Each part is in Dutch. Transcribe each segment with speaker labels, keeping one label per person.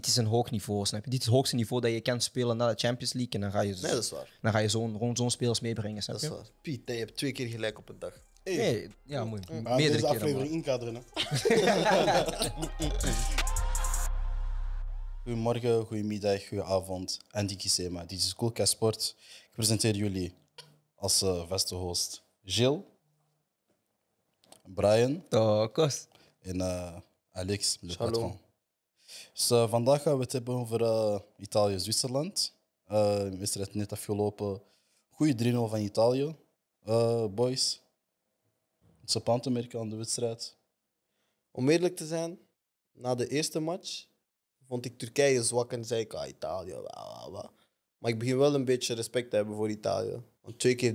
Speaker 1: dit is een hoog niveau, snap je? Dit is het hoogste niveau dat je kan spelen na de Champions League. En dan ga je, nee, dat is waar. Dan ga je zo'n, rond zo'n spelers meebrengen, snap je? Dat is
Speaker 2: waar. Piet, je hebt twee keer gelijk op een dag. Hey. ja, moet je ah, meerdere deze aflevering inkaderen.
Speaker 3: Goedemorgen, goedemiddag, goedenavond. Andy Kisema, dit is Coolcast Sport. Ik presenteer jullie als uh, vaste host Jill, Brian oh, en eh, Alex, de patron. Dus vandaag gaan we het hebben over eh, Italië-Zwitserland. Eh, wedstrijd net afgelopen. Goede 3-0 van Italië. Eh, boys, zo op aan te merken
Speaker 2: aan de wedstrijd? Om eerlijk te zijn, na de eerste match vond ik Turkije zwak en zei ik, ah, Italië, Maar ik begin wel een beetje respect te hebben voor Italië. Want twee keer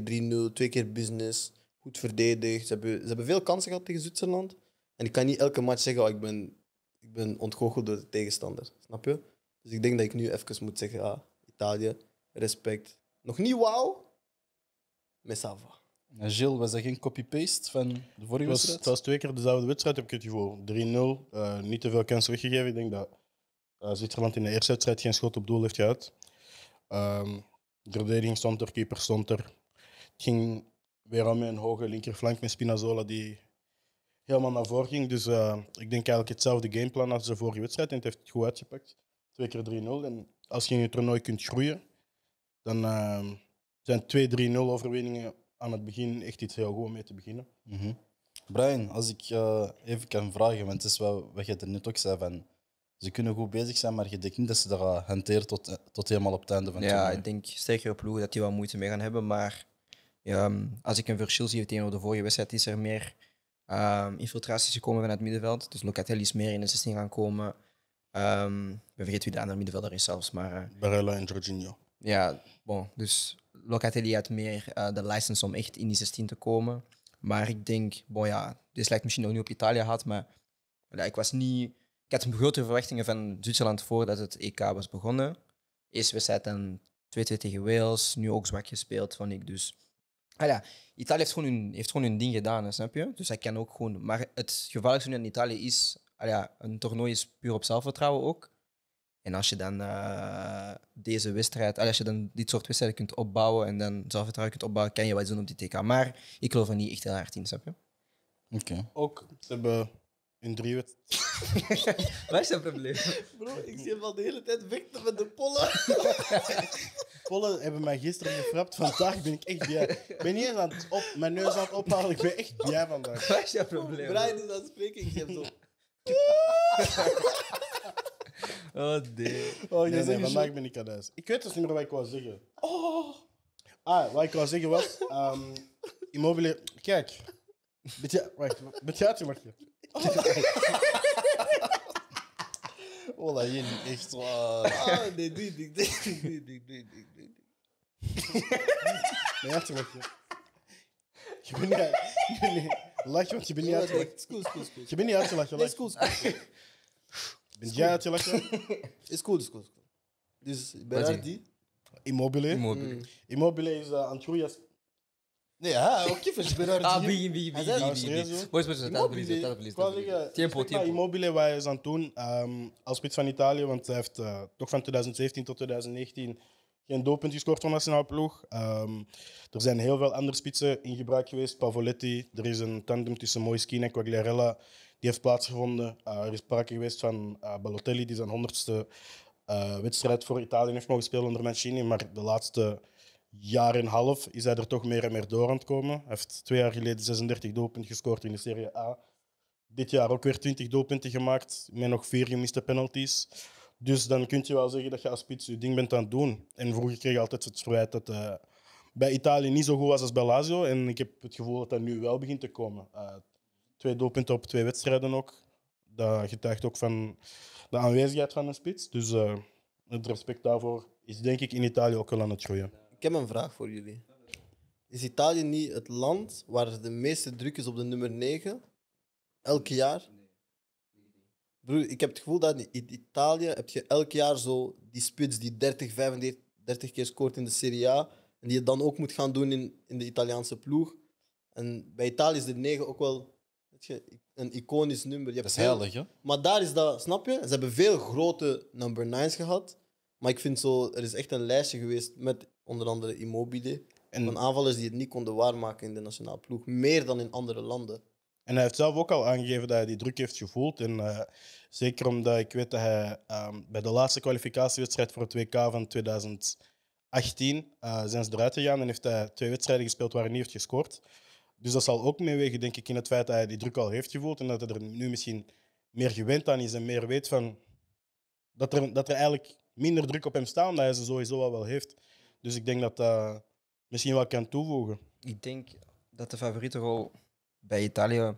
Speaker 2: 3-0, twee keer business, goed verdedigd. Ze hebben, ze hebben veel kansen gehad tegen Zwitserland. En ik kan niet elke match zeggen, oh, ik ben ik ben ontgoocheld door de tegenstander. Snap je? Dus ik denk dat ik nu even moet zeggen, ah, Italië, respect. Nog niet wauw, va. En Gilles, was dat geen copy-paste van de vorige was, wedstrijd? Het was
Speaker 4: twee keer dezelfde wedstrijd, heb ik het gevoel. 3-0, uh, eh, niet te veel kansen weggegeven. Ik denk dat uh, Zwitserland in de eerste wedstrijd geen schot op doel heeft gehad. Um, de verdediging stond er, keeper stond er. Het ging weer om een hoge linkerflank met Spinazzola, die helemaal naar voren ging. Dus eh, ik denk eigenlijk hetzelfde gameplan als de vorige wedstrijd. En het heeft het goed uitgepakt. Twee keer 3-0. En als je in je toernooi kunt groeien, dan eh,
Speaker 3: zijn twee 3-0 overwinningen aan het begin echt iets heel goed om mee te beginnen. Mhm. Brian, als ik eh, even kan vragen, want het is wel wat je er net ook zei van. Ze kunnen goed bezig zijn, maar je denkt niet dat ze dat hanteren tot,
Speaker 1: tot helemaal op het einde van het Ja, ik denk op ploegen dat die wel moeite mee gaan hebben. Maar ehm, als ik een verschil zie tegenover de vorige wedstrijd, is er meer Ehm, infiltraties gekomen vanuit het middenveld. Dus Locatelli is meer in de 16 gaan komen. Ehm, we vergeten wie de andere middenvelder is zelfs. Maar, uh, Barella en Jorginho. Ja, bon. Dus Locatelli had meer eh, de license om echt in die 16 te komen. Maar ik denk, bon ja, dit lijkt misschien nog niet op Italië had, maar ja, ik was niet... Ik had grotere verwachtingen van Zwitserland voordat het EK was begonnen. Eerste wedstrijd dan 2-2 tegen Wales, nu ook zwak gespeeld, van ik dus Ah ja, Italië heeft gewoon, hun, heeft gewoon hun ding gedaan, snap je? Dus hij kan ook gewoon. Maar het gevaarlijkste nu in Italië is, ah ja, een toernooi is puur op zelfvertrouwen ook. En als je dan eh, deze wedstrijd, ah, als je dan dit soort wedstrijden kunt opbouwen en dan zelfvertrouwen kunt opbouwen, kan je wat doen op die TK. Maar ik geloof er niet echt heel hard in, snap je? Oké.
Speaker 4: Ook, ze hebben in drie wet. Wat is dat probleem? Bro, ik
Speaker 2: zie hem al de hele tijd vechten met de pollen.
Speaker 4: pollen hebben mij gisteren gefrapt. Vandaag ben ik echt blij. Ik ben niet aan het op, mijn neus aan het ophalen. Ik ben echt blij vandaag. Wat is dat probleem? Brian is
Speaker 2: aan het spreken. Ik heb zo. oh, dee.
Speaker 4: Oh, nee, nee vandaag ben ik aan huis. Ik weet dus niet meer wat ik wou zeggen. Oh. Ah, wat ik wou zeggen was... Um, Immobile... Kijk. Beetje... Wacht.
Speaker 3: Beetje uitje, Olay yenilik ekstra.
Speaker 4: Aa,
Speaker 2: dediydik, dediydik, dediydik, dediydik.
Speaker 4: ne yaptın yapmak ya? Kimin ya? Allah kimin kimin ya? Skål,
Speaker 2: skål, skål. Kimin ya? Skål, skål. Ben ya atılak ya.
Speaker 4: Skål, skål, skål. Dus Berardi. Immobile. Immobile. Hmm. Immobile is uh, Anturias Nee, ha, ook okay, Fernando Ah, wie, wie, wie, wie, wie, wie, Tempo, tempo. Immobile wat hij is aan het ehm, als spits van Italië, want hij heeft eh, toch van 2017 tot 2019 geen doelpunt gescoord voor nationaal ploeg. Ehm, er zijn heel veel andere spitsen in gebruik geweest. Pavoletti, er is een tandem tussen Moiskin en Quagliarella, die heeft plaatsgevonden. Uh, er is sprake geweest van eh, Balotelli, die zijn honderdste wedstrijd voor Italië heeft mogen spelen onder Mancini, maar de laatste jaar en een half is hij er toch meer en meer door aan het komen. Hij heeft twee jaar geleden 36 doelpunten gescoord in de Serie A. Dit jaar ook weer 20 doelpunten gemaakt, met nog vier gemiste penalties. Dus dan kun je wel zeggen dat je als spits je ding bent aan het doen. En vroeger kreeg je altijd het verwijt dat uh, bij Italië niet zo goed was als bij Lazio. En ik heb het gevoel dat dat nu wel begint te komen. Eh, twee doelpunten op twee wedstrijden ook. Dat getuigt ook van de aanwezigheid van een spits. Dus eh, het respect daarvoor is denk ik in Italië ook wel aan het groeien.
Speaker 2: Ik heb een vraag voor jullie. Is Italië niet het land waar de meeste druk is op de nummer 9? Elk jaar? Broer, ik heb het gevoel dat in Italië heb je elk jaar zo die spits die 30, 35 keer scoort in de Serie A. En die het dan ook moet gaan doen in, in de Italiaanse ploeg. En bij Italië is de 9 ook wel je, een iconisch nummer. dat is helder, hè? Maar daar is dat, snap je? Ze hebben veel grote number 9's gehad. Maar ik vind zo, er is echt een lijstje geweest met onder andere Immobile. En... aanval aanvallers die het niet konden waarmaken in de nationale ploeg. Meer dan in andere landen.
Speaker 4: En hij heeft zelf ook al aangegeven dat hij die druk heeft gevoeld. En eh, zeker omdat ik weet dat hij ehm, bij de laatste kwalificatiewedstrijd voor het WK van 2018 eh, zijn ze eruit gegaan en heeft hij twee wedstrijden gespeeld waar hij niet heeft gescoord. Dus dat zal ook meewegen, denk ik, in het feit dat hij die druk al heeft gevoeld en dat hij er nu misschien meer gewend aan is en meer weet van dat er, dat er eigenlijk minder druk op hem staat, omdat hij ze sowieso al wel heeft. Dus ik denk dat dat
Speaker 1: misschien wel kan toevoegen. Ik denk dat de favoriete rol bij Italië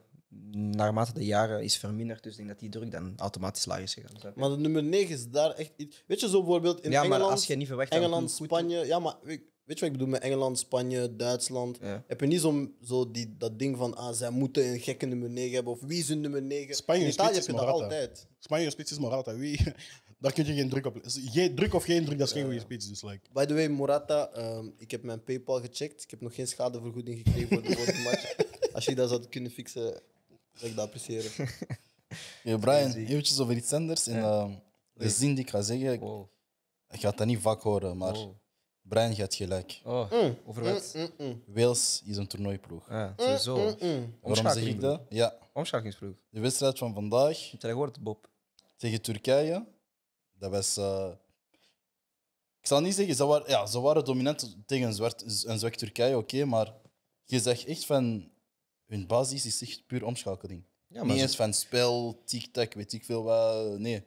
Speaker 1: naarmate de jaren is verminderd. Dus ik denk dat die druk dan automatisch laag is gegaan.
Speaker 2: Maar de nummer 9 is daar echt iets. Weet je zo bijvoorbeeld in ja, Engeland, maar als je niet verwacht Engeland, Spanje. Ja, maar weet, je wat ik bedoel met Engeland, Spanje, Duitsland? Ja. Heb je niet zo, zo die, dat ding van ah, zij moeten een gekke nummer 9 hebben of wie is hun nummer 9? Spanje in Italië heb je dat altijd.
Speaker 4: Spanje is is Morata. Wie, daar kun je geen druk op leggen. Druk of geen druk, dat is geen goede speech. Dus like.
Speaker 2: By the way, Morata, ehm, ik heb mijn PayPal gecheckt. Ik heb nog geen schadevergoeding gekregen voor de vorige match. Als je dat zou kunnen fixen, zou ik dat appreciëren. Ja, Brian, eventjes over iets anders. En, ehm,
Speaker 3: de zin die ik ga zeggen, ik ga dat niet vaak horen, maar Brian gaat gelijk. Oh, mm. Over wat? Mm, mm, Wales is een toernooiploeg. Ja, ah, sowieso. Waarom zeg ik dat? Ja. De wedstrijd van vandaag. je gehoord, Bob? Tegen Turkije dat was. Eh, ik zal niet zeggen, ze waren, ja, ze waren dominant tegen een, zwart, een zwak Turkije, oké, maar je zegt echt van. Hun basis is echt puur omschakeling. Ja, niet eens van spel, tic-tac, weet ik veel wat. Nee.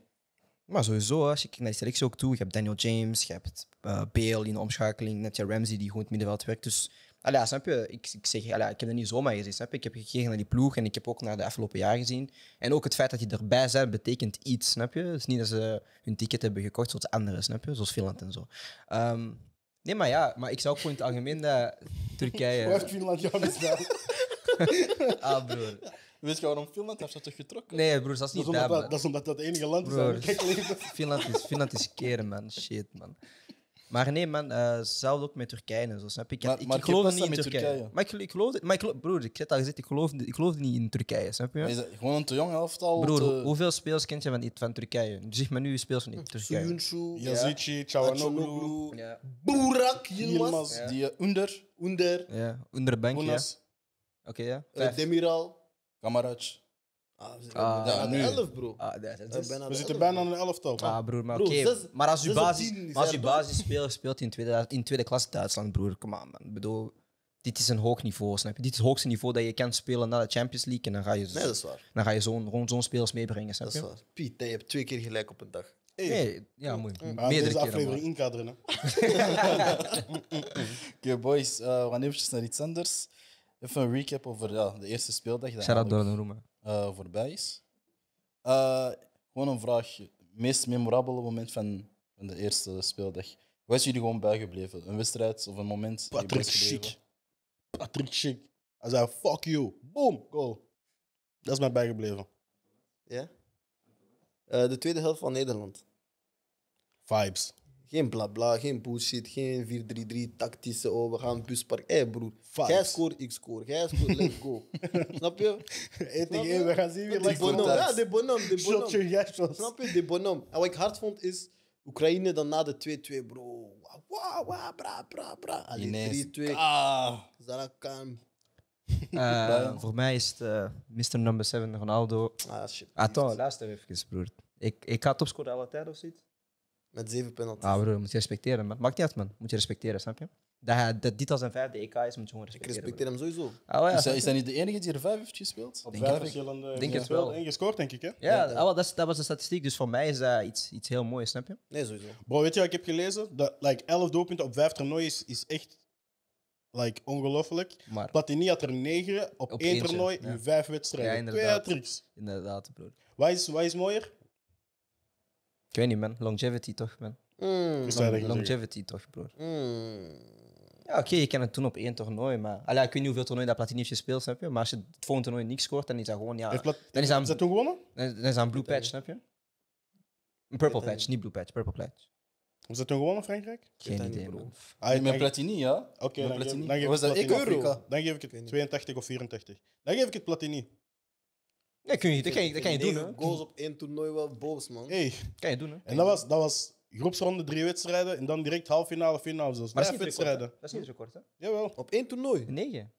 Speaker 1: Maar sowieso, als je kijkt naar die selectie ook toe, je hebt Daniel James, je hebt uh, Bale in de omschakeling, net je Ramsey die goed het middenveld werkt. Dus Allee, snap je? Ik, ik zeg, allee, ik heb er niet zomaar gezien Snap je? Ik heb gekeken naar die ploeg en ik heb ook naar de afgelopen jaren gezien. En ook het feit dat die erbij zijn, betekent iets, snap je? Het is niet dat ze hun ticket hebben gekocht zoals anderen, snap je? Zoals Finland en zo. Ehm, nee, maar ja, maar ik zou ook gewoon in het algemeen dat eh, Turkije... Waar
Speaker 3: Finland jou misdaan?
Speaker 1: ah, broer. Weet
Speaker 3: je waarom Finland heeft dat toch getrokken? Nee, broer, dat is niet dat dat, is omdat dat het enige
Speaker 1: land is dat Finland is. Finland is keren, man. Shit, man. Maar nee, man, uh, eh, zelf ook met Turkije en zo, snap je? Ik, maar, ik, maar ik geloof niet in Turkije. Turkije. Maar, ik, ik geloof, maar ik broer, ik heb al gezegd, ik geloof, ik geloof niet in Turkije, snap je? is gewoon een te jong elftal? Broer, hoeveel speels kent je van, van Turkije? Zeg maar nu speels van Turkije. Suyuncu, Yazici, Chawanoglu,
Speaker 2: ja. Burak, Yilmaz. Die, eh,
Speaker 1: Under. Under. Ja, Underbank, Oké, ja. Okay, ja.
Speaker 2: Uh, Demiral. Ah, we
Speaker 1: zitten Ah, aan de 11,
Speaker 2: bro. Ah, We zitten bijna aan een elftal. Ah, broer, maar oké. Broer, maar als je basis, als je basisspeler
Speaker 1: speelt in tweede, in tweede klasse Duitsland, broer, kom aan, man. Ik bedoel, dit is een hoog niveau, snap je? Dit is het hoogste niveau dat je kan spelen na de Champions League. En dan ga je, Nee, dat is waar. dan ga je zo'n, rond zo'n spelers meebrengen, snap Dat is je? waar.
Speaker 2: Piet, hè, je hebt twee keer gelijk op een dag. Nee, ja, moet je Meerdere meerdere deze keren. aflevering inkaderen. Hè. Oké,
Speaker 3: boys, eh, we gaan even naar iets anders. Even een recap over ja, de eerste speeldag. Dan Shout-out gaan eh, voorbij is. Eh, gewoon een vraag. meest memorabele moment van, van de eerste speeldag. Wat is jullie gewoon bijgebleven? Een wedstrijd of een moment? Patrick
Speaker 4: Schick.
Speaker 2: Patrick Schick. Hij zei: fuck you. Boom, goal. Dat is mij bijgebleven. Ja? Eh, de tweede helft van Nederland. Vibes. Geen blabla, geen bullshit, geen 4-3-3 tactische, oh we gaan buspark. Hé broer, gij jij scoort, ik scoor. Jij scoort, let's go. Snap je? we gaan zien wie De bonhomme, ja, de bonhomme, de bonhomme. Snap je, de bonhomme. En wat ik hard vond is, Oekraïne dan na de 2-2, bro. Wauw, wauw, bra, bra, bra. Allee, 3-2. Ah. Zarakan.
Speaker 1: Uh, eh, voor mij is het uh, eh, Mr. Number 7 Ronaldo. Ah, shit. Attends, luister even, broer. Ik, ik ga topscorer alle tijd of zoiets.
Speaker 2: Met zeven penalties. Ah,
Speaker 1: broer, moet je respecteren. Maar maakt niet uit, man. Moet je respecteren, snap je? Dat, dat dit als een vijfde EK is, moet je gewoon respecteren. Ik respecteer hem sowieso. Ah, ja, is, hij, niet de enige die er vijf heeft gespeeld?
Speaker 2: Op denk vijf verschillende.
Speaker 1: Denk het wel. En gescoord, denk ik. Hè? Ja, Ah, dat, dat was de statistiek. Dus voor mij is dat iets, iets heel moois, snap je? Nee, sowieso.
Speaker 4: Bro, weet je wat ik heb gelezen? Dat like, 11 doelpunten op vijf toernooien is, is echt like, ongelooflijk. Maar Platini had er negen op, één toernooi in vijf wedstrijden. Ja, inderdaad. Twee Inderdaad, broer. Wat is, wat is mooier?
Speaker 1: Ik weet niet, man. Longevity toch, man. Mm. longevity toch, broer. Mm. Ja, oké, je kan het toen op één toernooi, maar... Allee, ik weet niet hoeveel toernooi dat Platini speelt snap je? Maar als je het volgende toernooi niks scoort, dan is dat gewoon... Ja, dan is dat, toen gewonnen? Dan is dat een blue patch, snap je? Een purple patch, niet blue patch, purple patch. Was dat toen gewonnen, Frankrijk? Geen idee, bro. Ah, met Platini,
Speaker 4: ja. Oké, dan, geef ik Platini. Dan geef ik het 82 of 84. Dan geef ik het Platini. Nee, kun je, dat kan je, dat kan je doen. Hè. Goals op
Speaker 2: één toernooi wel boos, man. Hey. Kan je doen, hè?
Speaker 4: En dat was, dat was groepsronde, drie wedstrijden en dan direct half finale, finale zelfs. Maar dat is niet wedstrijden. Dat is niet
Speaker 1: kort hè? Jawel. Op één toernooi? Negen.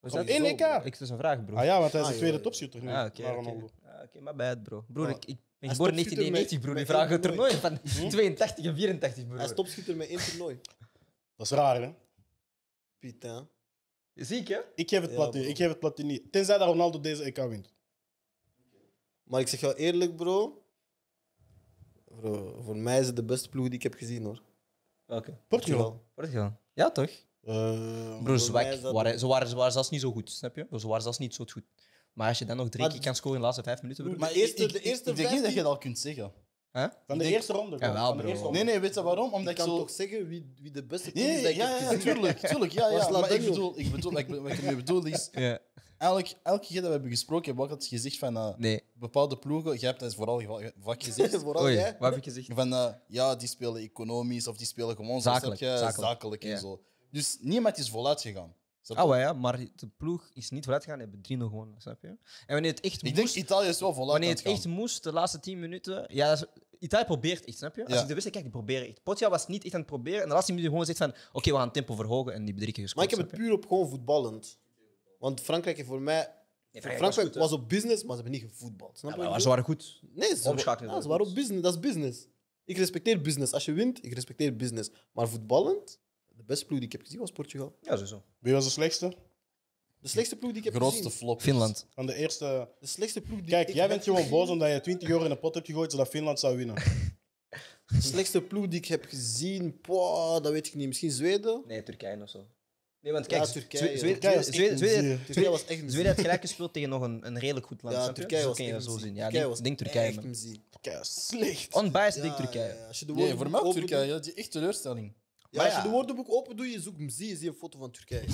Speaker 1: op één EK? Ik, stel een vraag, bro. Ah ja, want hij is de ah, tweede topshooter nu. Ah, oké, ah, oké. maar bij het, bro. Broer, ik, ik ben geboren 1990, broer. Die vragen het toernooi van
Speaker 2: 82 hm? en 84, broer. Hij is topschutter met één toernooi.
Speaker 4: Dat is raar, hè? Putain. Ziek, hè? Ik geef het platte Ik het Tenzij dat Ronaldo deze EK wint.
Speaker 2: Maar ik zeg jou eerlijk, bro. bro voor mij is het de beste ploeg die ik heb gezien, hoor.
Speaker 1: Portugal. Portugal. Ja, toch?
Speaker 2: Uh,
Speaker 1: bro, zwak. Dat... ze, waren, ze waren zelfs niet zo goed, snap je? Ze waren zelfs niet zo goed. Maar als je dan nog drie keer kan scoren in de laatste vijf minuten... Bro, maar de eerste, de eerste dat je dat al kunt zeggen. Van de eerste ronde. Ja, wel, eerste ronde. Nee,
Speaker 3: nee, weet je waarom? Omdat ik kan toch
Speaker 2: zeggen wie, wie de beste
Speaker 1: nee, is ja, ja, tuurlijk,
Speaker 3: tuurlijk. Ja, ja. Maar ik bedoel, ik bedoel, ik, wat ik bedoel is... Elk, elke keer dat we hebben gesproken, heb ik altijd gezegd van... Eh, bepaalde ploegen... je hebt dat vooral wat gezegd. vooral Oei, jij. Wat heb ik gezegd? Van, eh, ja, die spelen economisch of die spelen gewoon zakelijk, zakelijk, zakelijk en zo. Dus niemand
Speaker 1: is voluit gegaan. Ah, ja, maar de ploeg is niet vooruit gegaan. Hebben 3-0 gewonnen, snap je? En wanneer het echt moest... Ik denk Italië is wel voluit Wanneer het echt moest, de laatste 10 minuten... Ja, dat Italië probeert echt, snap je? Als je ik de wedstrijd kijk, die proberen echt. Potja was niet echt aan het proberen. En de laatste minuten gewoon zegt van... Oké, we gaan tempo verhogen. En die drie keer gescoord, Maar ik heb het puur op gewoon voetballend. Want Frankrijk is voor mij... Frankrijk, was, op
Speaker 2: business, maar ze hebben niet gevoetbald. Snap ja, maar ze waren goed. Nee, ze, ja, ze waren op business. Dat is business. Ik respecteer business. Als je wint, ik respecteer business. Maar voetballend de beste ploeg die ik heb gezien was Portugal. Ja, sowieso. Wie was de slechtste? De slechtste ploeg
Speaker 4: die ik heb gezien. Grootste flop. Finland. Van de eerste... De
Speaker 2: slechtste ploeg die Kijk, jij bent gewoon boos omdat je 20
Speaker 4: euro in de pot hebt gegooid zodat Finland zou winnen.
Speaker 2: de slechtste ploeg die ik heb gezien, poah, dat weet ik niet. Misschien Zweden? Nee, Turkije of zo.
Speaker 1: Nee, want kijk, Turkije, Zweden, Zweden, Zweden, was echt Zweden had gelijk gespeeld tegen nog een, een redelijk goed land. Ja, Turkije was je zo zien. Ja, denk, denk Turkije. Turkije slecht. Onbiased denk Turkije.
Speaker 3: als je de nee, voor mij Turkije, die echt teleurstelling maar als je de
Speaker 2: woordenboek open doet, je zoekt hem, zie je een foto van Turkije.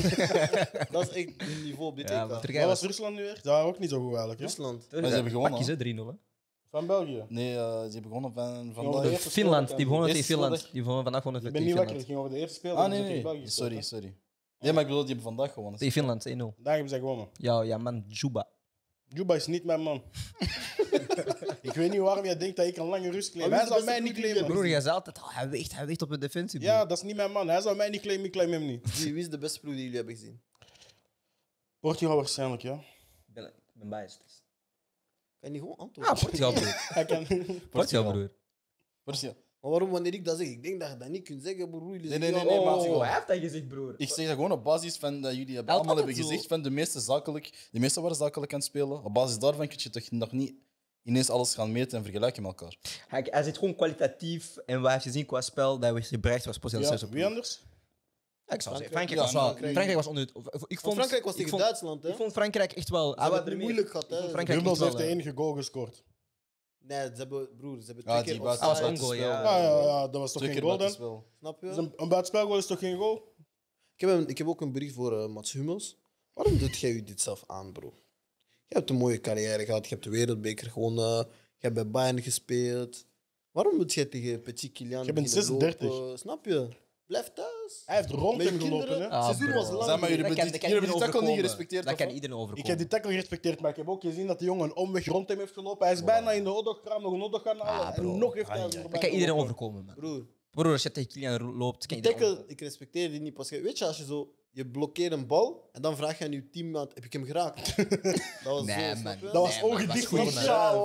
Speaker 2: dat is echt een niveau op dit Maar was Rusland
Speaker 3: nu echt? Ja, ook niet zo goed eigenlijk. Rusland. Maar ze
Speaker 1: hebben gewonnen. Pakjes, hè, 3-0. hè.
Speaker 3: Van België. Nee, eh, ze hebben gewonnen van, van Finland, die begonnen tegen Finland. Die begonnen
Speaker 1: vandaag gewonnen Ik ben niet lekker? het ging over de eerste speler. Ah, nee, nee. Sorry, sorry.
Speaker 3: Nee, maar ik bedoel, die hebben vandaag gewonnen.
Speaker 4: Tegen Finland,
Speaker 1: 1-0. Daar hebben ze gewonnen. Ja, ja, man, Juba. Juba is niet mijn man.
Speaker 4: ik weet niet waarom jij denkt dat ik een lange rust claim. Hij zou mij niet claimen. Broer, jij zei altijd, ah, hij, weegt, hij weegt op de defensie. Ja, dat is niet mijn man. Hij zou mij niet claimen, ik claim hem niet. Wie, is de beste
Speaker 2: ploeg die jullie hebben gezien?
Speaker 4: Portugal waarschijnlijk, ja.
Speaker 2: Ik ben, ben biased. Dus. Kan je niet gewoon antwoorden? Ah, Portugal, broer. Portugal, broer. Portugal. Maar waarom, wanneer ik dat zeg, ik denk dat je dat niet kunt zeggen, broer. Nee, nee, nee, nee, oh. maar ik hij heeft dat gezegd, broer.
Speaker 3: Ik zeg dat gewoon op basis van dat jullie allemaal hebben gezicht gezegd van de meeste zakelijk, de meeste waren zakelijk aan het spelen. Op basis daarvan kun je toch nog niet ineens alles gaan meten en vergelijken met elkaar.
Speaker 1: Hij, hij zit gewoon kwalitatief en wat hij heeft gezien qua spel, dat hij bereikt was positief, Ja, wie anders? ik zou zeggen, Frankrijk, was Ja, wel. Frankrijk. was onder. Ik vond, Frankrijk was tegen Duitsland, hè? Ik vond Frankrijk echt wel. Ze het moeilijk gehad, hè? Frankrijk
Speaker 2: heeft de eh, enige goal gescoord. Nee, ze hebben, broer, ze hebben twee keer die Ah, buitenspel. ja. Ja, ja, ja, dat was toch geen goal dan? Snap je? Dus een, een buitenspelgoal is toch geen goal? Ik heb, een- ik heb ook een brief voor eh, Mats Hummels. Waarom doet jij je dit zelf aan, bro? Je hebt een mooie carrière gehad, je hebt de wereldbeker gewonnen, je hebt bij Bayern gespeeld. Waarom moet jij tegen Petit Kilian? Je bent 36. Snap je? Blijf thuis. Hij heeft rond hem gelopen. Ah,
Speaker 4: was lang. Zeg maar, jullie hebben die tackle niet gerespecteerd.
Speaker 1: kan Ik heb
Speaker 4: die tackle gerespecteerd, maar ik heb ook gezien dat die jongen een omweg rond hem heeft gelopen. Hij is bijna in de hotdogkraam nog een gaan halen. Ah, en nog heeft hij ah, kan iedereen
Speaker 1: overkomen, man. Broer, Broer, als je tegen Kilian loopt, kan iedereen
Speaker 2: ik respecteer die niet. Pas. Weet je, als je zo je blokkeert een bal en dan vraag je aan je teammaat: heb ik hem geraakt? Dat was nee, zo, man. Dat was nee, ongedicht. dat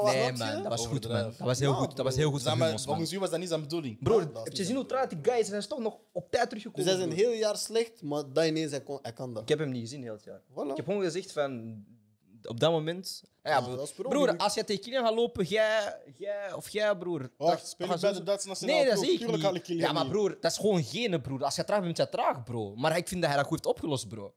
Speaker 2: Nee, man. Dat was goed, man. Dat was heel goed.
Speaker 1: Dat was heel goed. Volgens
Speaker 2: u was dat niet zijn bedoeling. Bro, heb je zien hoe traag die guys zijn? toch nog op tijd teruggekomen. Ze dus hij is een heel jaar slecht, maar dat ineens
Speaker 1: kan dat. Ik heb hem niet gezien heel het jaar. Ik heb gewoon gezegd van op dat moment. Ja, broer. als jij tegen Kilian gaat lopen, jij, jij of jij, broer. Wacht, oh, speel je bij de Duitse nationale Nee, dat zie ik Ja, maar broer, dat is gewoon geen broer. Als je traag bent, ben je traag, bro. Maar ik vind dat hij dat goed heeft opgelost, bro.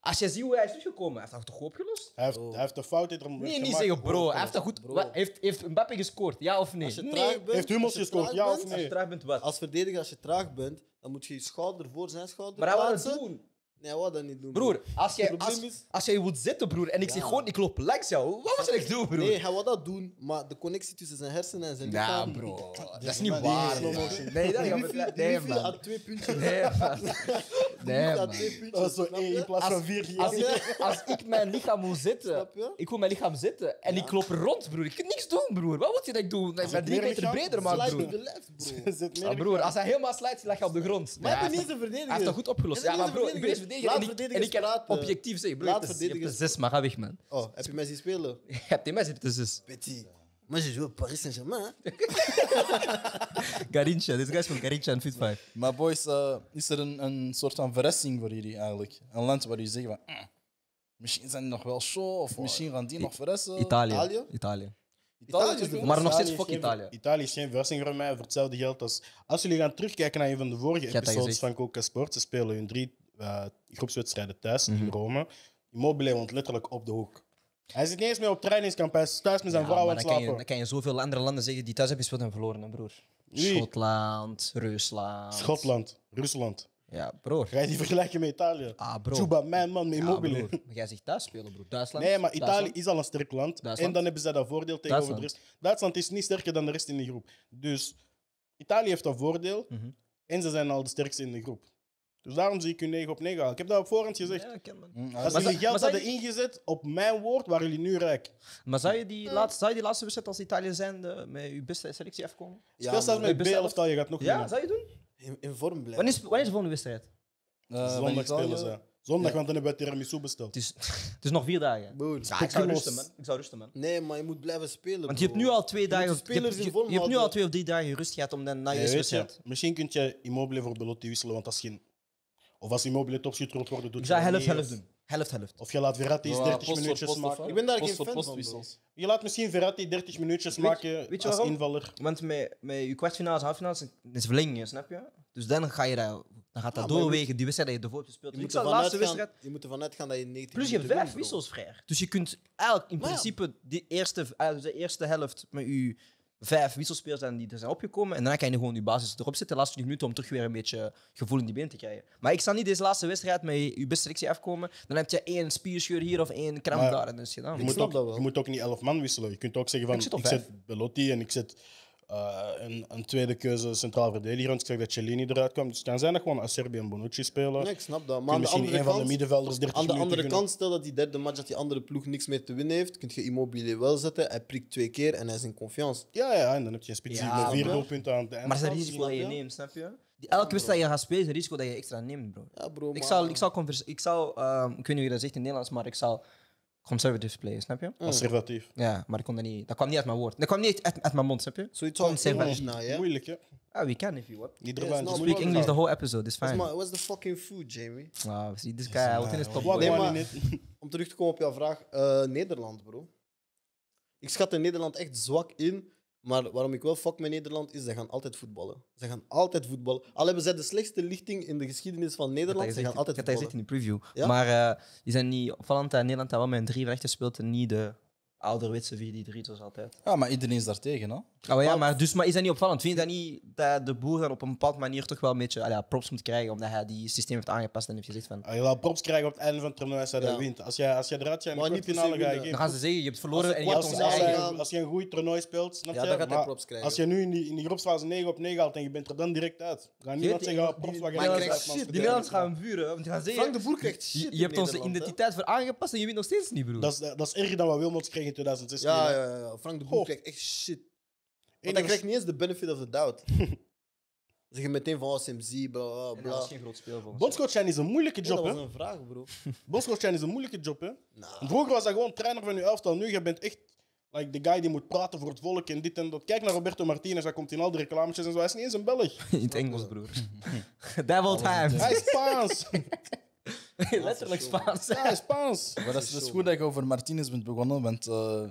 Speaker 1: Als je ziet hoe hij is teruggekomen, hij heeft dat toch goed opgelost? Hij heeft, oh. heeft de fout erom Nee, niet zeggen bro. Hij heeft dat goed... Bro. heeft, heeft Mbappé gescoord, ja of nee? Als je nee. bent, Heeft Hummels gescoord, ja of Als nee? je traag
Speaker 2: bent, Als verdediger, als je traag bent, dan moet je je schouder voor zijn schouder Maar hij doen. Nee, wat dan niet doen. Broer, als jij, als, is...
Speaker 1: jij moet zitten, broer, en ik zeg gewoon, ik loop langs jou,
Speaker 2: wat moet ik doen, broer? Nee, hij wil dat doen, maar de connectie tussen zijn hersenen en zijn lichaam... Ja, bro, dat is niet waar. Nee, dat is niet waar. Nee, man. had twee puntjes. Nee, man.
Speaker 1: Nee, twee puntjes. Dat in plaats van vier. Als, ik, mijn lichaam wil zitten, ik wil mijn lichaam zitten, en ik loop rond, broer. Ik kan niks doen, broer. Wat moet je dat ik doen? Ik ben drie meter breder, man, broer. broer. Als hij helemaal slijt, lag je op de grond. Maar hij heeft niet te verdedigen. Hij heeft dat goed opgelost. Ja, broer, ik verdedigen. Laat en en ik kan objectief zeggen, je hebt zes,
Speaker 2: maar ga weg, man. Oh, heb je mij zien spelen? die mensen, je een zes. Petit. maar je Paris Saint-Germain.
Speaker 3: Garincha, deze guy is van Garincha en Fit Maar boys, eh, is er een, een soort van verrassing voor jullie eigenlijk? Een land waar jullie zeggen van... Eh, misschien zijn die nog wel show, of misschien gaan die nog verrassen.
Speaker 4: Italië. Italië? Italië. is Maar nog steeds fuck
Speaker 2: Italië.
Speaker 3: Italië is geen verrassing voor mij. Voor hetzelfde
Speaker 4: geld als. Als jullie gaan terugkijken naar een van de vorige episodes van Coca Sport, ze spelen hun drie eh, groepswedstrijden thuis mm -hmm. in mhm. Rome. Immobile woont letterlijk op de hoek.
Speaker 1: Hij zit niet eens meer op trainingskamp,
Speaker 4: thuis met zijn vrouw aan het slapen. dan
Speaker 1: kan je zoveel andere landen zeggen die thuis hebben gespeeld en verloren, broer. Schotland, Rusland. Schotland, Rusland. Ja, broer. Ga je die vergelijken met Italië? Ah, bro. Chuba, mijn man, met Immobile. maar jij zegt thuis spelen, broer. Duitsland? Nee, maar Italië is al een sterk land.
Speaker 4: En dan hebben ze dat voordeel tegenover de rest. Duitsland is niet sterker dan de rest in de groep. Dus Italië heeft dat voordeel. Mhm. En ze zijn al de sterkste in de groep. Dus daarom zie ik u 9 op 9 halen. Ik heb dat op voorhand gezegd.
Speaker 1: Ja, mm, Als maar jullie geld hadden
Speaker 4: ingezet op mijn woord, waren jullie nu rijk.
Speaker 1: Maar zou je die, laatste, wedstrijd als Italië zijn met je beste selectie afkomen? Speel zelfs met B elftal, je gaat nog Ja, zou je doen? in, vorm blijven. Wanneer is, wanneer is de volgende wedstrijd? Eh, Zondag spelen ze. Zondag, want
Speaker 4: dan hebben we tiramisu Het
Speaker 1: besteld. is, het is nog vier dagen. ik zou rusten, man. Ik zou
Speaker 2: rusten, Nee, maar je moet blijven spelen. Want je hebt nu al twee dagen. Je, nu al twee of drie
Speaker 4: dagen rust gehad om dan naar je te je, wedstrijd. misschien kun je Immobile voor Belotti wisselen, want dat is geen of als Immobile topschutter moet
Speaker 1: worden, doet Ik zou helft, helft doen.
Speaker 4: Helft, helft. Of je laat Verratti eens 30 minuutjes maken. ik ben daar geen fan van.
Speaker 1: Je laat misschien Verratti 30 minuutjes maken als invaller. Want met, met je en halffinales is verlenging, snap je? Dus dan, ga je daar, dan gaat dat doorwegen, die wedstrijd die je ervoor gespeeld hebt. Je, moet laatste gaan,
Speaker 2: je moet ervan uitgaan dat je 90 Plus je hebt vijf wissels vrij.
Speaker 1: Dus je kunt elk in principe die eerste, de eerste helft met je vijf wisselspelers die er zijn opgekomen. En dan kan je gewoon je basis erop zetten, de laatste minuten, om toch weer een beetje gevoel in die been te krijgen. Maar ik zal niet deze laatste wedstrijd met je beste selectie afkomen. Dan heb je één spierscheur hier of één kramp daar. En dus dan. Je, moet ook, je moet
Speaker 4: ook niet elf man wisselen. Je kunt ook zeggen van, ik, zet, ik zet Belotti en ik zet... Eh, een, een, tweede keuze centraal verdediger. Want ik zeg dat Cellini eruit komt Dus dan kan zijn dat gewoon Acerbi en Bonucci spelen. Nee, ik
Speaker 2: snap dat. Maar misschien een van de middenvelders die Aan de andere kant, stel dat die derde match dat die andere ploeg niks meer te winnen heeft, kun je Immobile wel zetten. Hij prikt twee keer en hij is in confiance. Ja, ja en dan heb je een spits ja, vier doelpunten
Speaker 1: aan het einde. Maar het is een risico dat je neemt, snap je? elke wedstrijd dat je gaat spelen is een risico dat je extra neemt, bro. Ja, bro ik zal ik zal ik zou ehm, ik weet niet hoe je dat zegt in het Nederlands, maar ik zal conservative player, snap je? Mm. Conservatief. Ja, maar dat, kon niet, dat kwam niet uit mijn woord. Dat kwam niet uit, uit mijn mond, snap je? Zoiets conservatief. Moeilijk, ja. Ah, we can if you want. Niet yeah, dus Speak English the whole episode, is fine. What's,
Speaker 2: what's the fucking food, Jamie?
Speaker 1: Ah, wow, see, this guy what in his top. Nee, maar,
Speaker 2: om terug te komen op jouw vraag, eh, Nederland, bro. Ik schat in Nederland echt zwak in. Maar waarom ik wel fuck met Nederland is, ze gaan altijd voetballen. Ze gaan altijd voetballen. Al hebben zij de slechtste lichting in de geschiedenis van Nederland, ze gaan altijd voetballen. Ik had dat gezegd in de preview.
Speaker 1: Maar eh, die zijn niet opvallend dat Nederland dat wel met een drie rechter speelt niet de ouderwetse 4-3 was altijd. Ja, maar iedereen is daartegen, hè? Oh, ja, maar, dus, maar is dat niet opvallend? Vind je dat niet dat de boer dan op een bepaalde manier toch wel een beetje ja, props moet krijgen omdat hij die systeem heeft aangepast en heeft gezegd van... Allee, ah, je wil props krijgen op het einde van het toernooi als hij ja. wint. Als je, als je eruit gaat in de finale gaat... dan gaan ze zeggen, je hebt verloren als, en je hebt ons eigen...
Speaker 4: Als je, een goed toernooi speelt, snap ja, je? dan gaat hij props krijgen. Als je nu in die, in die groepsfase 9 op 9 haalt en je bent er dan direct uit, ga niemand zeggen, oh, props wat je Die Nederlanders gaan vuren,
Speaker 1: want die gaan zeggen... Frank de Boer krijgt shit Je hebt onze identiteit voor aangepast en je weet nog steeds niet, broer. Dat is
Speaker 2: erger dan wat Wilmots kreeg ja, ja, ja. Frank de Boer krijgt echt shit. Want hij krijgt niet eens de benefit of the doubt. zeg je meteen van oh, SMZ, bla bla bla. Dat is geen groot speel Bondscoach
Speaker 4: zijn is een moeilijke job, hè? dat was een vraag, bro. Bondscoach zijn is een moeilijke job, hè? Vroeger was hij gewoon trainer van je elftal. Nu, je bent echt like, de guy die moet praten voor het volk en dit en dat. Kijk naar Roberto Martinez, hij komt in al de reclametjes en zo. Hij is
Speaker 3: niet eens een Belg.
Speaker 1: In het Engels, broer. Devil times. Hij
Speaker 4: is Spaans.
Speaker 3: Letterlijk Spaans. Ja, Spaans. Maar dat is, dat is goed dat je over Martinez bent begonnen, want uh,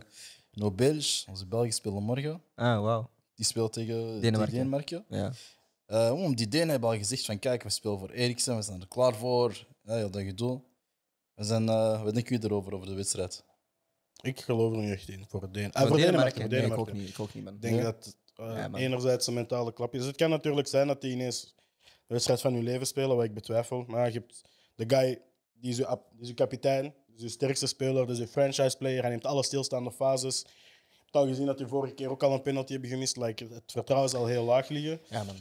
Speaker 3: eh, Belge, onze Belgen spelen morgen. Ah, wow. Die speelt tegen Denemarken. Ja. Uh, om die Denen hebben al gezegd van kijk, we spelen voor Eriksen, we zijn er klaar voor. Ja, ja dat gedoe. We zijn, uh, wat denken jullie erover, over de wedstrijd? Ik geloof er niet echt in. Voor, Den ah, voor, Denemarken. Voor ik ook
Speaker 4: niet. Ik ook niet, denk dat enerzijds een mentale klap is. Het kan natuurlijk zijn dat die ineens de wedstrijd van hun leven spelen, wat ik betwijfel. Maar je hebt de guy die is, uw, is uw kapitein, die is sterkste speler, dus uw franchise player. Hij neemt alle stilstaande fases. Ik heb al gezien dat hij vorige keer ook al een penalty hebben gemist. Like, het vertrouwen al heel laag liggen.
Speaker 1: Ja, man.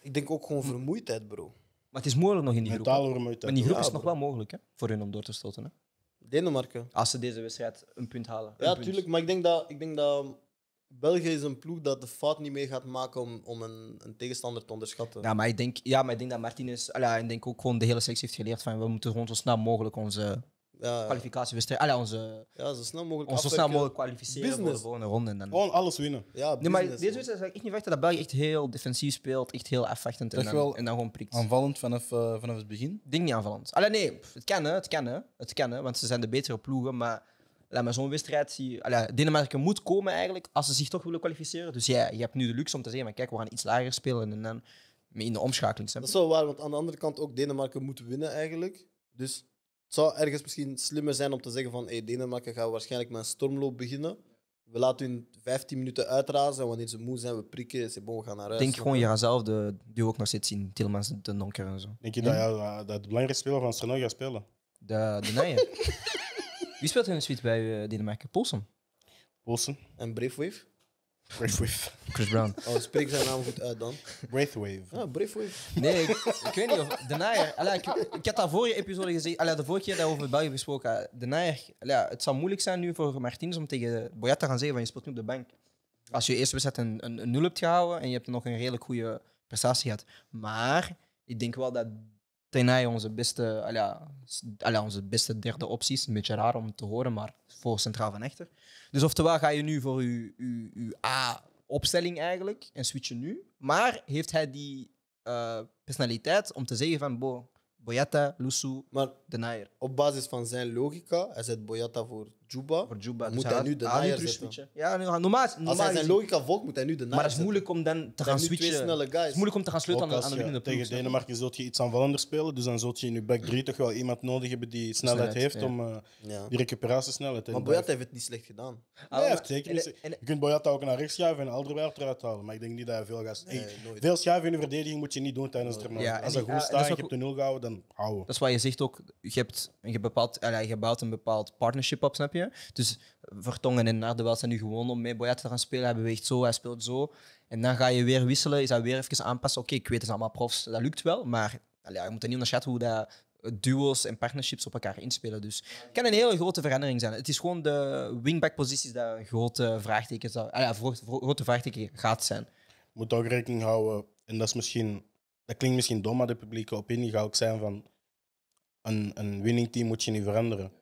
Speaker 1: Ik denk ook gewoon vermoeidheid, bro. Maar het is moeilijk nog in die hulp. groep. Vermoeidheid. Maar die groep is nog wel mogelijk hè, voor hen om door te stoten. Hè? Denemarken. Als ze deze wedstrijd een punt halen. ja, natuurlijk.
Speaker 2: Maar ik denk dat, ik denk dat België is een ploeg dat de fout niet mee gaat maken om, om een, een tegenstander te onderschatten. Ja, maar ik denk,
Speaker 1: ja, maar ik denk dat Martinez, ja, ik denk ook gewoon de hele sectie heeft geleerd van we moeten gewoon zo snel mogelijk onze kwalificatie kwalificatiewedstrijd, onze, ja, zo snel mogelijk, ons zo snel mogelijk kwalificeren voor de volgende ronde. En dan... Gewoon
Speaker 4: alles winnen. Ja, nee, maar deze wedstrijd
Speaker 1: is ik niet echt dat België echt heel defensief speelt, echt heel afwachtend en dan, en dan gewoon prikt. Aanvallend vanaf, eh, vanaf het begin? Ik niet aanvallend. Allee, nee, het kennen, het kennen, het kennen, want ze zijn de betere ploegen, maar Laat maar zo'n wedstrijd. Zie, Denemarken moet komen eigenlijk als ze zich toch willen kwalificeren. Dus ja, je hebt nu de luxe om te zeggen: maar kijk, we gaan iets lager spelen en dan in de omschakeling. Dat is wel
Speaker 2: waar, want aan de andere kant ook Denemarken moet winnen eigenlijk. Dus het zou ergens misschien slimmer zijn om te zeggen: van hey, Denemarken gaat waarschijnlijk met een stormloop beginnen. We laten hun 15 minuten uitrazen. Wanneer ze moe zijn, we prikken. Ze bon, gaan naar huis. Denk gewoon, je
Speaker 1: zelf de duo ook nog steeds zien. Tilmans de Donker en zo. Denk je dat, ja, dat de belangrijkste speler van Sernoi gaat spelen? De, de Nijen. Wie speelt hun suite bij eh, Denemarken? Poulsen? En Briefwave? Braithwaite. Chris Brown.
Speaker 2: Oh, spreek zijn naam goed uit dan. Breathwave. Ah, breathwave.
Speaker 1: Nee, ik, weet niet of... De Nijer. Allee, ik, ik had dat vorige episode gezegd... Allee, de vorige keer dat we over België besproken De naaier... allee, het zal moeilijk zijn nu voor Martinez om tegen Boyat te gaan zeggen van je speelt nu op de bank. Als je eerst wedstrijd een, een, een nul hebt gehouden en je hebt nog een redelijk goede prestatie gehad. Maar ik denk wel dat ten onze beste, alja, onze beste derde opties. Een beetje raar om te horen, maar voor Centraal van Echter. Dus oftewel ga je nu voor je, A-opstelling eigenlijk en switchen nu. Maar heeft hij die eh, personaliteit om te zeggen van Bo, Boyata, Lusu, maar Op basis van zijn logica, hij zet Boyata voor Juba. Dus moet hij, nu de naaier switchen. Ja, normaal, normaal zijn logica volgt, moet hij nu de naaier Maar het is moeilijk om dan te gaan switchen. snelle guys. Het is moeilijk om te gaan sleutelen aan, aan de winnende Tegen Denemarken
Speaker 4: zult je iets aanvallender spelen, dus dan zult je in je back 3 toch wel iemand nodig hebben die snelheid heeft om eh, die recuperatiesnelheid te Maar Boyata heeft het niet slecht gedaan.
Speaker 1: Hij heeft zeker Je
Speaker 4: kunt Boyata ook naar rechts schuiven en Alderweireld eruit halen, maar ik denk niet dat hij veel gaat... Veel schuiven in de verdediging moet je niet doen tijdens de Als hij goed eh, staat en je hebt de nul gehouden, dan houden.
Speaker 1: Dat is wat je zegt ook. Je hebt een bepaald partnership op, snap je? Dus Vertongen en Nardewel zijn nu gewoon om mee Boyat te gaan spelen. Hij beweegt zo, hij speelt zo. En dan ga je weer wisselen, is dat weer even aanpassen. Oké, ik weet, het allemaal profs, dat lukt wel. Maar ja je moet er niet schatten hoe dat duo's en partnerships op elkaar inspelen. Dus het kan een hele grote verandering zijn. Het is gewoon de wingback-posities dat een grote vraagteken, zou, ja, grote vraagteken gaat zijn. Moet ook rekening houden,
Speaker 4: en dat, is misschien, dat klinkt misschien dom, maar de publieke opinie gaat ook zijn van een, een winningteam moet je niet veranderen.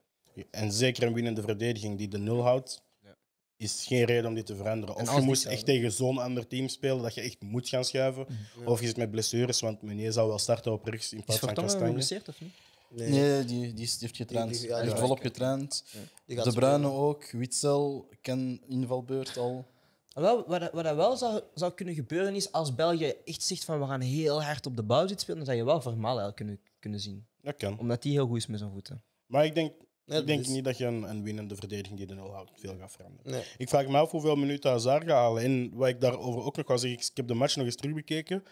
Speaker 4: En zeker een winnende verdediging die de nul houdt, ja. is geen reden om dit te veranderen. of je moest echt tegen zo'n ander team spelen dat je echt moet gaan schuiven. Mhm. Of je zit met blessures, want meneer zou wel starten op rechts in plaats van Castanje. Is of niet?
Speaker 3: Nee. die, die, heeft getraind. Die, die, heeft volop getraind. De bruine ook, Witzel,
Speaker 1: ken invalbeurt al. Ah, wel, wat, wat wel zou, zou kunnen gebeuren is als België echt zegt van we gaan heel hard op de bouw zitten spelen, dan zou je wel Vermaelen kunnen, kunnen zien. Dat kan. Omdat die heel goed is met zijn voeten. Maar ik denk, ik denk dus- niet
Speaker 4: dat je een, een winnende verdediging die de nul houdt veel gaat veranderen. Ik vraag me af hoeveel minuten Hazard gaat halen. En wat ik daarover ook nog was, ik, ik heb de match nog eens terugbekeken.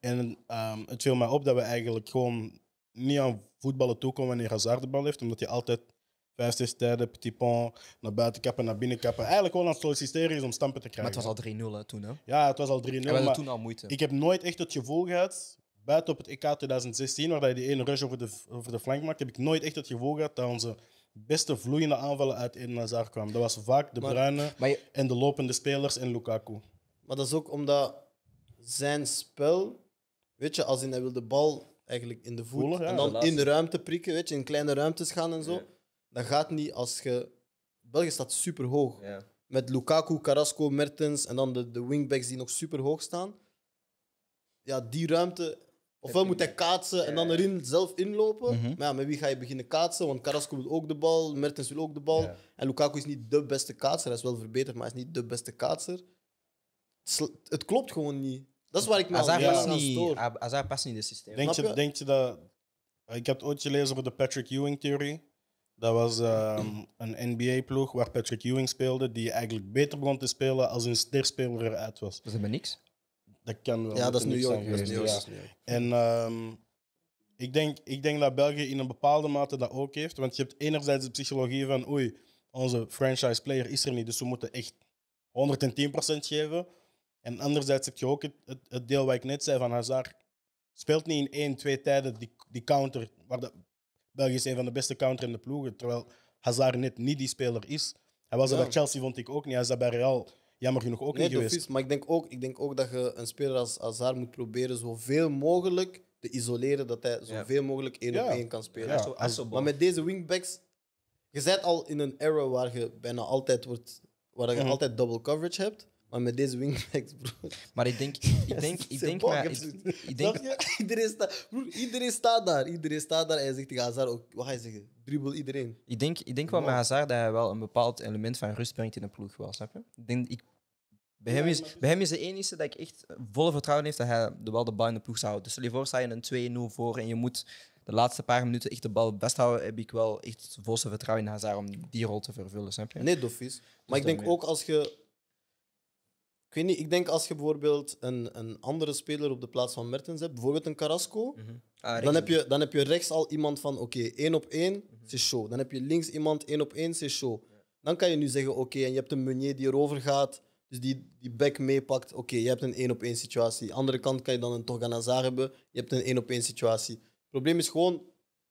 Speaker 4: En ehm, het viel mij op dat we eigenlijk gewoon niet aan voetballen toekomen wanneer Hazard de bal heeft. Omdat hij altijd vijf, zes tijden, petit pont, naar buiten kappen, naar binnen kappen. Eigenlijk gewoon aan het solliciteren is om stampen te krijgen. Maar het was al
Speaker 1: 3-0 toen, hè? Ja, het was al 3-0. We toen al moeite. Ik heb
Speaker 4: nooit echt het gevoel gehad, buiten op het EK 2016, waar hij die ene rush over de, over de flank maakt, heb ik nooit echt het gevoel gehad dat onze beste vloeiende aanvallen uit in Hazard kwamen. Dat was vaak De bruine en de lopende spelers en Lukaku.
Speaker 2: Maar dat is ook omdat zijn spel, weet je, als hij nou wil de bal eigenlijk in de voet en dan in de ruimte prikken, weet je, in kleine ruimtes gaan en zo, dat gaat niet als je... België staat super hoog. Met Lukaku, Carrasco, Mertens en dan de, de wingbacks die nog super hoog staan. Ja, die ruimte Ofwel moet hij kaatsen en dan erin zelf inlopen. Mhm. Maar ja, met wie ga je beginnen kaatsen? Want Carrasco wil ook de bal, Mertens wil ook de bal. En Lukaku is niet de beste kaatser. Hij is wel verbeterd, maar hij is niet de beste kaatser. Het klopt gewoon niet. Dat is waar ik me Hazard, Hij past niet,
Speaker 1: past niet in het systeem. Denk
Speaker 2: je, dat. Ik heb ooit gelezen over de
Speaker 4: Patrick Ewing-theorie. Dat was ehm, een NBA-ploeg waar Patrick Ewing speelde, die eigenlijk beter begon te spelen als een sterspeler eruit was. Dat is bij niks. Dat kan Ja, dat is New York. En ehm, ik, denk, ik denk dat België in een bepaalde mate dat ook heeft. Want je hebt enerzijds de psychologie van oei, onze franchise player is er niet, dus we moeten echt 110% geven. En anderzijds heb je ook het, het, deel wat ik net zei van Hazard. Speelt niet in één, twee tijden die, die counter. Waar de, België is een van de beste counter in de ploegen. Terwijl Hazard net niet die speler is. Hij was ja. dat bij Chelsea, vond ik ook niet. Hij is dat bij Real jammer genoeg ook nee, niet geweest.
Speaker 2: maar ik denk, ook, ik denk ook dat je een speler als Azar moet proberen zoveel mogelijk te isoleren dat hij zoveel mogelijk één op één kan spelen. Zo, als, maar met deze wingbacks, je bent al in een era waar je bijna altijd wordt, waar je mhm. altijd double coverage hebt. Maar met deze wingbacks, bro. Maar ik denk, ik denk, ik denk, maar, ik, denk... iedereen, staat, iedereen staat daar. Iedereen staat daar en hij zegt tegen Hazard ook, wat ga je zeggen? Dribbel iedereen.
Speaker 1: Ik denk, ik denk wel met Hazard dat hij wel een bepaald element van rust brengt in de ploeg wel, snap je? denk, ik bij hem, is, bij hem is de enige dat ik echt volle vertrouwen heeft dat hij de wel de bal in de ploeg zou houden. Dus stel je sta je een 2-0 voor en je moet de laatste paar minuten echt de bal best houden, heb ik wel echt volste vertrouwen in Hazard om die rol te vervullen. Snap je? Nee, dof is. Dus maar ik denk
Speaker 2: ook als je... Ik weet niet, ik denk als je bijvoorbeeld een, een andere speler op de plaats van Mertens hebt, bijvoorbeeld een Carrasco,
Speaker 1: mhm. ah, dan, heb
Speaker 2: je, dan heb je rechts al iemand van, oké, okay, één op één, mhm. is show. Dan heb je links iemand, één op één, is show. Dan kan je nu zeggen, oké, en je hebt een Meunier die erover gaat dus die, die back meepakt. Oké, je hebt een één op één situatie. Andere kant kan je dan een Torganazar hebben. Je hebt een één op één situatie. Het probleem is gewoon,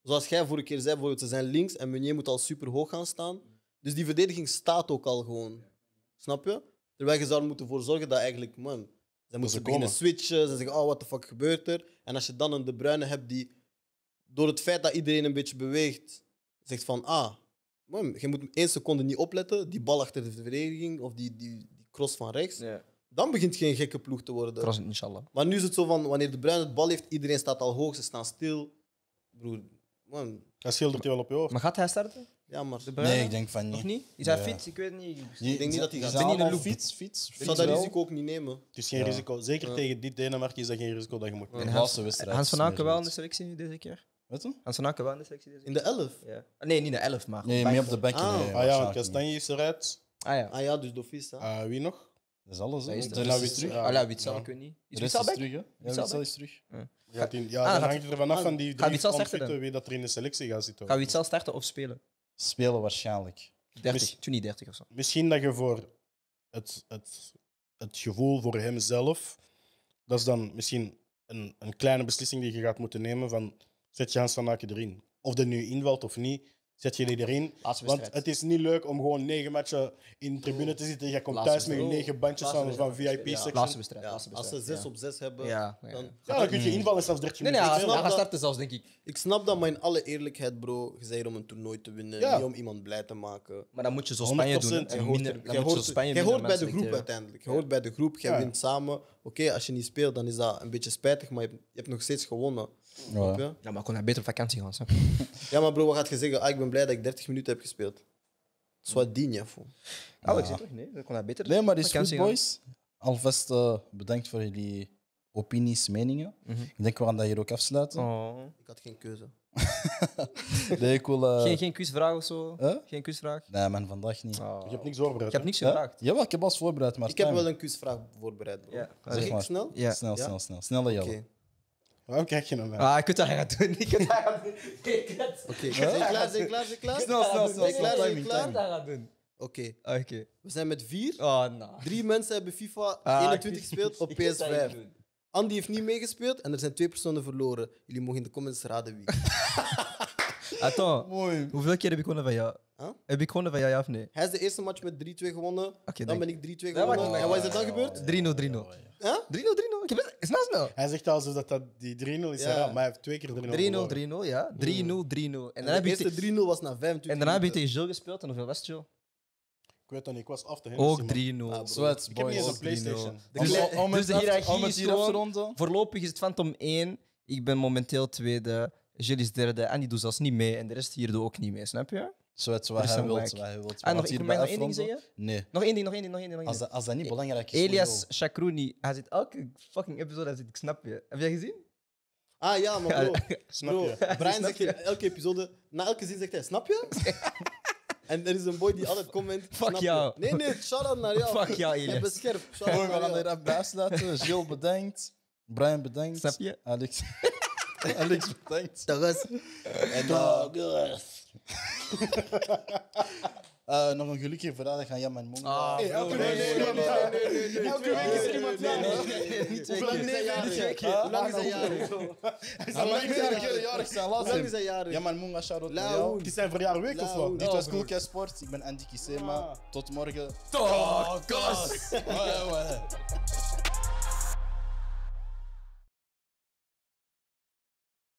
Speaker 2: zoals jij vorige keer zei, bijvoorbeeld, ze zijn links en Meunier moet al super hoog gaan staan. Dus die verdediging staat ook al gewoon. Snap je? Terwijl je zou moeten voor zorgen dat eigenlijk, man, ze moeten beginnen switchen. Ze zeggen, oh, wat de fuck gebeurt er? En als je dan een De Bruyne hebt die, door het feit dat iedereen een beetje beweegt, zegt van, ah, man, je moet één seconde niet opletten. Die bal achter de verdediging of die, die, cross van rechts. Ja. Dan begint geen gekke ploeg te worden. Cross, inshallah. Maar nu is het zo van, wanneer de Bruin het bal heeft, iedereen staat al hoog, ze staan stil. Broer, man. Hij schildert je wel op je hoofd. Maar gaat hij starten? Ja, maar... De Nee, ik denk van niet. Nog niet? Is hij fiets? Ik weet niet. ik
Speaker 1: denk niet dat hij gaat. Zijn in de fiets, fiets. Ik zou dat risico ook niet nemen. Het is geen risico. Zeker tegen
Speaker 4: dit Denemarken is dat geen risico dat je moet nemen. En wedstrijd. Hans van Aken wel
Speaker 1: in de selectie deze keer? Wat dan? Hans van Aken wel in de selectie deze keer? In de 11? Ja. nee, niet in de 11, maar... Nee, meer op de bekje. Ah, ah ja, want Kastanje
Speaker 2: is eruit. Ah ja. Ah ja, dus Dofis. Ah eh, wie nog? Dat is alles. hè. Dat is de- terug? Ah, ja, Witzel ik weet niet. Is het rest is terug,
Speaker 1: ah, ah, Ja, is terug.
Speaker 4: ja, Ah, hangt er vanaf van die wie dat er in de selectie gaat
Speaker 1: zitten. Gaan Witzel starten of spelen? Spelen waarschijnlijk. 30, toen niet 30 of zo. Misschien dat je
Speaker 4: voor het, het, het gevoel voor hemzelf, dat is dan misschien een, een kleine beslissing die je gaat moeten nemen van zet Hans van Aken erin. Of dat nu invalt of niet, zet je erin. Want het is niet leuk om gewoon negen matchen in de tribune te zitten. Je komt thuis met je negen bandjes van, van VIP-section. als ze zes op zes hebben, dan, ja,
Speaker 2: dan, kun je invallen zelfs 13 minuten. Nee, nee, ja, starten zelfs, denk ik. Ik snap dat, maar in alle eerlijkheid, bro, je om een toernooi te winnen, niet om iemand blij te maken. Maar dan moet je zo Spanje doen. En minder, dan moet je je hoort bij de groep uiteindelijk. Je hoort bij de groep, jij wint samen. Oké, als je niet speelt, dan is dat een beetje spijtig, maar je hebt nog steeds gewonnen.
Speaker 1: Ja. maar ik kon naar beter op vakantie gaan.
Speaker 2: ja, maar bro, wat gaat je zeggen? Ah, ik ben blij dat ik 30 minuten heb gespeeld. Swadien, nou, ja, fool. Alex ik
Speaker 3: toch nee, Ik kon
Speaker 1: naar beter. Nee, maar die Sweet Boys,
Speaker 3: alvast eh, bedankt voor jullie opinies, meningen. Mhm. Ik denk we gaan dat hier ook afsluiten. Oh.
Speaker 1: Ik had geen keuze. nee, ik wil, eh, geen, geen quizvraag of zo? Geen quizvraag? Nee, man, vandaag niet. Oh. ik heb niks voorbereid. ik heb niks gevraagd.
Speaker 3: Huh? Jawel, ik heb alles voorbereid, maar. Ik heb wel
Speaker 1: een quizvraag voorbereid. Bro. Zeg
Speaker 3: ik Snel? Snel, snel, snel. Snel, Waarom kijk je naar mij? Ah, ik kunt dat gaan doen. Ik kan dat
Speaker 2: gaan doen. Oké, klaar, zijn klaar, zijn klaar? Snel, snel, snel. Ik kan dat gaan doen. Oké. Oké. We zijn met vier. Oh, nah. Drie mensen hebben FIFA 21 ah, gespeeld op PS5. Andy heeft niet meegespeeld en er zijn twee personen verloren. Jullie mogen in de comments raden wie.
Speaker 1: Attends, hoeveel keer heb ik gewonnen van jou? Heb ik gewonnen van jou, ja of nee?
Speaker 2: Hij is de eerste match met 3-2 gewonnen. Oké, dan ben ik 3-2 gewonnen. en wat is er dan gebeurd? 3-0, 3-0. 3-0, 3-0. Ik heb Snel,
Speaker 4: Hij zegt alsof dat, dat die 3-0 is, Ja. maar hij heeft twee keer 3-0 3-0, 3-0, ja. 3-0, hmm. 3-0. En dan heb De eerste 3-0 was na 25 en daarna heb je tegen Jill
Speaker 1: gespeeld. En hoeveel was Jill? Ik weet het niet, ik was af te heen. Ook 3-0. Sweats, ah, Ik heb niet een PlayStation. Dus, dus de hiërarchie is hier Voorlopig is het Phantom 1. Ik ben momenteel tweede. Gilles derde en die doet zelfs niet mee en de rest hier doet ook niet mee, snap je? Zo het wat hij wilt, hij ah, En nog, ik nog één ding zeggen? Nee. Nog één ding, nog één ding, nog één ding. Als, dat, als dat niet e- belangrijk is... Elias Shakrouni, hij zit elke fucking episode, hij zit, ik snap je. Heb jij gezien? Ah ja, maar bro, bro Brian zegt elke episode,
Speaker 2: na elke zin zegt hij, snap je? En er is een boy die altijd comment. Fuck jou. Nee, nee, shout-out naar jou. Fuck jou, Elias. Je bent scherp. Shout-out naar jou. We gaan Jill bedankt.
Speaker 3: Brian bedankt. Snap je? Alex. Alex, bedankt. Doris. En Uh, nog een gelukje voordat ik ga Jan mijn Mongo. Ah, nee, elke week is er iemand nee, Elke week is er iemand nee,
Speaker 4: Hoe lang is hij jarig? Hoe
Speaker 3: lang is hij jarig? Hij mag iedere jarig zijn. Hoe lang is hij jarig? shout-out jou. Het is zijn verjaar week of wat? Dit was Coolcast Sports. Ik ben Andy Kisema. Ah. Tot morgen.